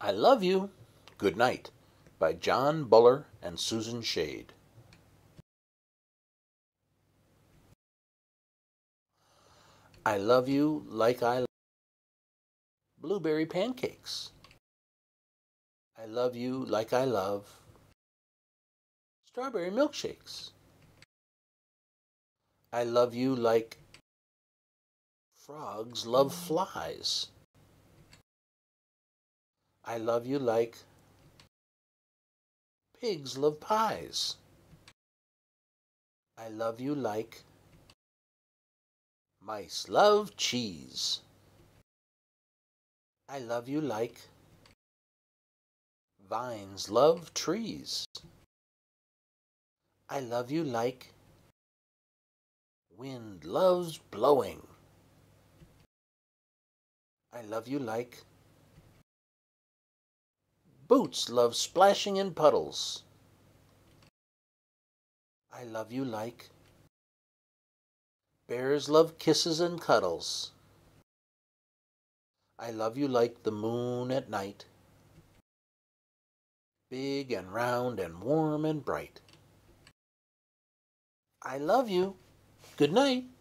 I Love You, Good Night by John Buller and Susan Shade. I love you like I love blueberry pancakes. I love you like I love strawberry milkshakes. I love you like frogs love flies. I love you like pigs love pies. I love you like mice love cheese. I love you like vines love trees. I love you like wind loves blowing. I love you like Boots love splashing in puddles. I love you like. Bears love kisses and cuddles. I love you like the moon at night. Big and round and warm and bright. I love you. Good night.